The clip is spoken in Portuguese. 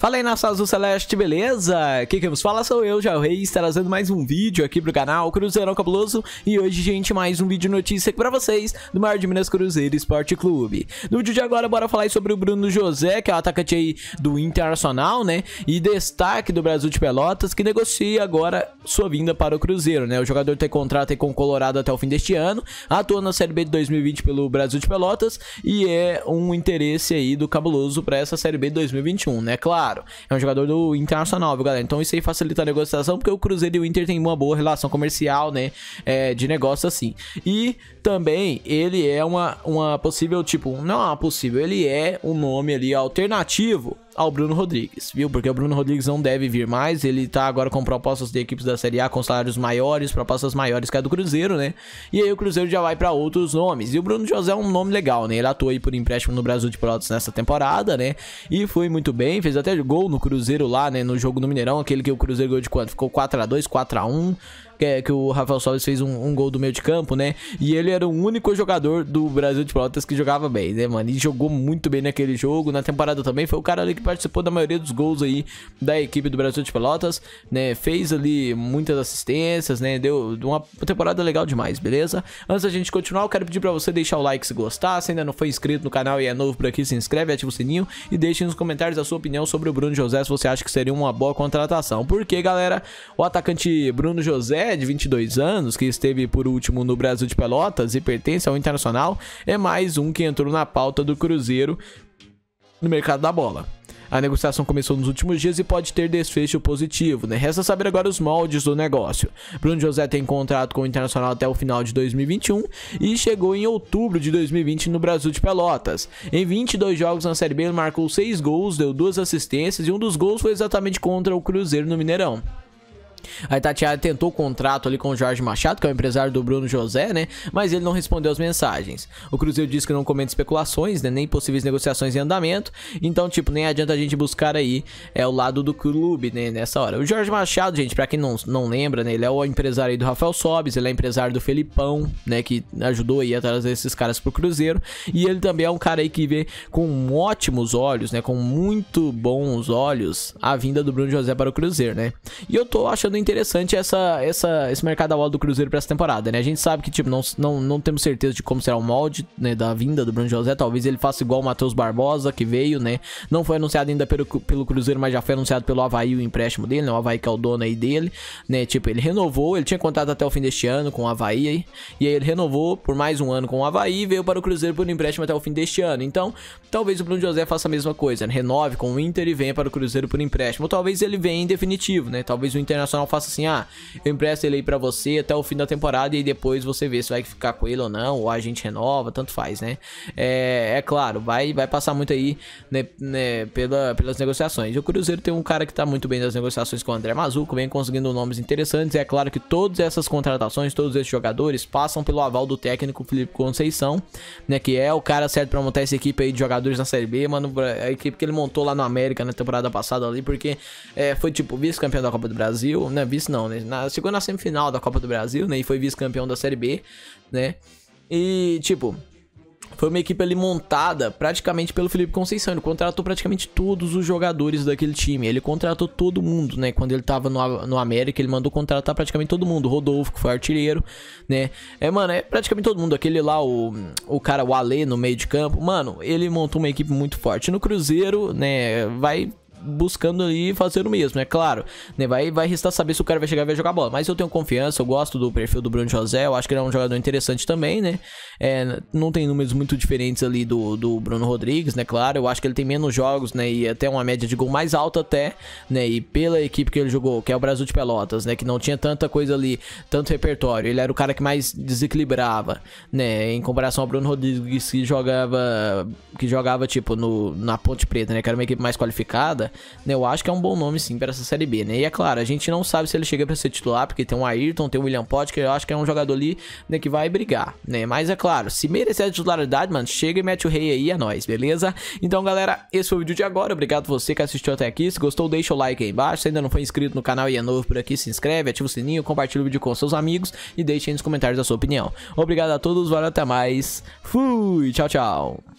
Fala aí nação azul celeste, beleza? Aqui quem vos fala sou eu, Jael Reis, trazendo mais um vídeo aqui pro canal Cruzeirão Cabuloso E hoje, gente, mais um vídeo notícia aqui pra vocês do maior de Minas Cruzeiro Esporte Clube No vídeo de agora, bora falar sobre o Bruno José, que é o atacante aí do Internacional, né? E destaque do Brasil de Pelotas, que negocia agora sua vinda para o Cruzeiro, né? O jogador tem contrato aí com o Colorado até o fim deste ano Atua na Série B de 2020 pelo Brasil de Pelotas E é um interesse aí do Cabuloso pra essa Série B de 2021, né? Claro claro, é um jogador do Internacional, viu, galera? Então isso aí facilita a negociação, porque o Cruzeiro e o Inter têm uma boa relação comercial, né? É, de negócio assim. E também ele é uma, uma possível, tipo, não é uma possível, ele é um nome ali alternativo ao Bruno Rodrigues, viu? Porque o Bruno Rodrigues não deve vir mais, ele tá agora com propostas de equipes da Série A com salários maiores, propostas maiores que a do Cruzeiro, né? E aí o Cruzeiro já vai para outros nomes. E o Bruno José é um nome legal, né? Ele atuou aí por empréstimo no Brasil de Pelotas nessa temporada, né? E foi muito bem, fez até gol no Cruzeiro lá, né, no jogo no Mineirão, aquele que o Cruzeiro ganhou de quanto? Ficou 4 a 2, 4 a 1 que, que o Rafael Soares fez um, um, gol do meio de campo, né? E ele era o único jogador do Brasil de Pelotas que jogava bem, né, mano? E jogou muito bem naquele jogo. Na temporada também foi o cara ali que participou da maioria dos gols aí da equipe do Brasil de Pelotas, né? Fez ali muitas assistências, né? Deu uma temporada legal demais, beleza? Antes da gente continuar, eu quero pedir pra você deixar o like se gostar. Se ainda não foi inscrito no canal e é novo por aqui, se inscreve, ativa o sininho e deixe nos comentários a sua opinião sobre o Bruno José, se você acha que seria uma boa contratação. Porque, galera, o atacante Bruno José de 22 anos, que esteve por último no Brasil de Pelotas e pertence ao Internacional, é mais um que entrou na pauta do Cruzeiro no mercado da bola. A negociação começou nos últimos dias e pode ter desfecho positivo, né? Resta saber agora os moldes do negócio. Bruno José tem contrato com o Internacional até o final de 2021 e chegou em outubro de 2020 no Brasil de Pelotas. Em 22 jogos na Série B, ele marcou 6 gols, deu duas assistências e um dos gols foi exatamente contra o Cruzeiro no Mineirão. A Itatiaia tentou o contrato ali com o Jorge Machado, que é o empresário do Bruno José, né? Mas ele não respondeu as mensagens. O Cruzeiro disse que não comenta especulações, né? Nem possíveis negociações em andamento. Então, tipo, nem adianta a gente buscar aí é o lado do clube, né? Nessa hora. O Jorge Machado, gente, para quem não, não lembra, né? Ele é o empresário aí do Rafael Sobes, ele é empresário do Felipão, né? Que ajudou aí a trazer esses caras pro Cruzeiro. E ele também é um cara aí que vê com ótimos olhos, né? Com muito bons olhos a vinda do Bruno José para o Cruzeiro, né? E eu tô achando interessante essa, essa, esse mercado a bola do Cruzeiro para essa temporada, né? A gente sabe que, tipo, não, não, não temos certeza de como será o molde né, da vinda do Bruno José. Talvez ele faça igual o Matheus Barbosa, que veio, né? Não foi anunciado ainda pelo, pelo Cruzeiro, mas já foi anunciado pelo Havaí o empréstimo dele, né? O Havaí que é o dono aí dele, né? Tipo, ele renovou, ele tinha contrato até o fim deste ano com o Havaí, aí, e aí ele renovou por mais um ano com o Havaí e veio para o Cruzeiro por um empréstimo até o fim deste ano. Então, talvez o Bruno José faça a mesma coisa, né? renove com o Inter e venha para o Cruzeiro por empréstimo. Ou talvez ele venha em definitivo, né? Talvez o Internacional profissional faça assim, ah, eu empresto ele aí pra você até o fim da temporada e depois você vê se vai ficar com ele ou não, ou a gente renova, tanto faz, né? É, é claro, vai, vai passar muito aí né, né, pela, pelas negociações. E o Cruzeiro tem um cara que tá muito bem nas negociações com é o André Mazuco, vem conseguindo nomes interessantes. é claro que todas essas contratações, todos esses jogadores passam pelo aval do técnico Felipe Conceição, né? Que é o cara certo pra montar essa equipe aí de jogadores na Série B, mano. A equipe que ele montou lá no América na temporada passada ali, porque é, foi tipo vice-campeão da Copa do Brasil, chegou, né, vice não, né, na, chegou na semifinal da Copa do Brasil, né, e foi vice-campeão da Série B, né, e, tipo, foi uma equipe ali montada praticamente pelo Felipe Conceição. Ele contratou praticamente todos os jogadores daquele time. Ele contratou todo mundo, né? Quando ele tava no, no América, ele mandou contratar praticamente todo mundo. Rodolfo, que foi artilheiro, né? É, mano, é praticamente todo mundo. Aquele lá, o, o cara, o Alê, no meio de campo. Mano, ele montou uma equipe muito forte. No Cruzeiro, né? Vai buscando ali fazer o mesmo, é claro. Né? Vai, vai restar saber se o cara vai chegar e vai jogar bola. Mas eu tenho confiança, eu gosto do perfil do Bruno José, eu acho que ele é um jogador interessante também, né? É, não tem números muito diferentes ali do, do Bruno Rodrigues, né? Claro, eu acho que ele tem menos jogos, né? E até uma média de gol mais alta até, né? E pela equipe que ele jogou, que é o Brasil de Pelotas, né? Que não tinha tanta coisa ali, tanto repertório. Ele era o cara que mais desequilibrava, né? Em comparação ao Bruno Rodrigues que jogava, que jogava tipo no, na Ponte Preta, né? Que era uma equipe mais qualificada. Né? Eu acho que é um bom nome sim para essa Série B, né? E é claro, a gente não sabe se ele chega para ser titular, porque tem o Ayrton, tem o William Potts, que eu acho que é um jogador ali né, que vai brigar, né? Mas é claro, se merecer a titularidade, mano, chega e mete o rei aí, é nóis, beleza? Então, galera, esse foi o vídeo de agora. Obrigado você que assistiu até aqui. Se gostou, deixa o like aí embaixo. Se ainda não foi inscrito no canal e é novo por aqui, se inscreve, ativa o sininho, compartilha o vídeo com seus amigos e deixe aí nos comentários a sua opinião. Obrigado a todos, valeu, até mais. Fui, tchau, tchau.